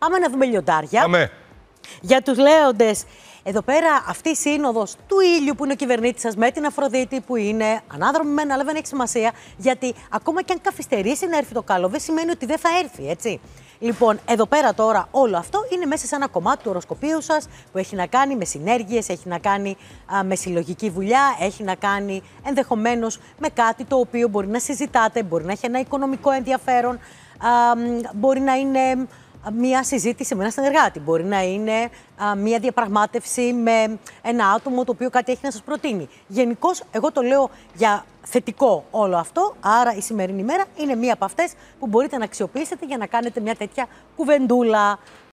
Πάμε να δούμε λιοντάρια. Πάμε. Για τους λέοντες. Εδώ πέρα αυτή η σύνοδος του ήλιου που είναι ο κυβερνήτης σας με την Αφροδίτη που είναι ανάδρομη μεν, αλλά δεν έχει σημασία. Γιατί ακόμα και αν καθυστερήσει να έρθει το καλό, δεν σημαίνει ότι δεν θα έρθει, έτσι. Λοιπόν, εδώ πέρα τώρα όλο αυτό είναι μέσα σε ένα κομμάτι του οροσκοπίου σας που έχει να κάνει με συνέργειες, έχει να κάνει με συλλογική δουλειά, έχει να κάνει ενδεχομένως με κάτι το οποίο μπορεί να συζητάτε, μπορεί να έχει ένα οικονομικό ενδιαφέρον, α, μπορεί να είναι μία συζήτηση με έναν συνεργάτη. Μπορεί να είναι μία διαπραγμάτευση με ένα άτομο το οποίο κάτι έχει να σας προτείνει. Γενικώς, εγώ το λέω για θετικό όλο αυτό. Άρα η σημερινή μέρα είναι μία από αυτές που μπορείτε να αξιοποιήσετε για να κάνετε μια τέτοια κουβεντούλα,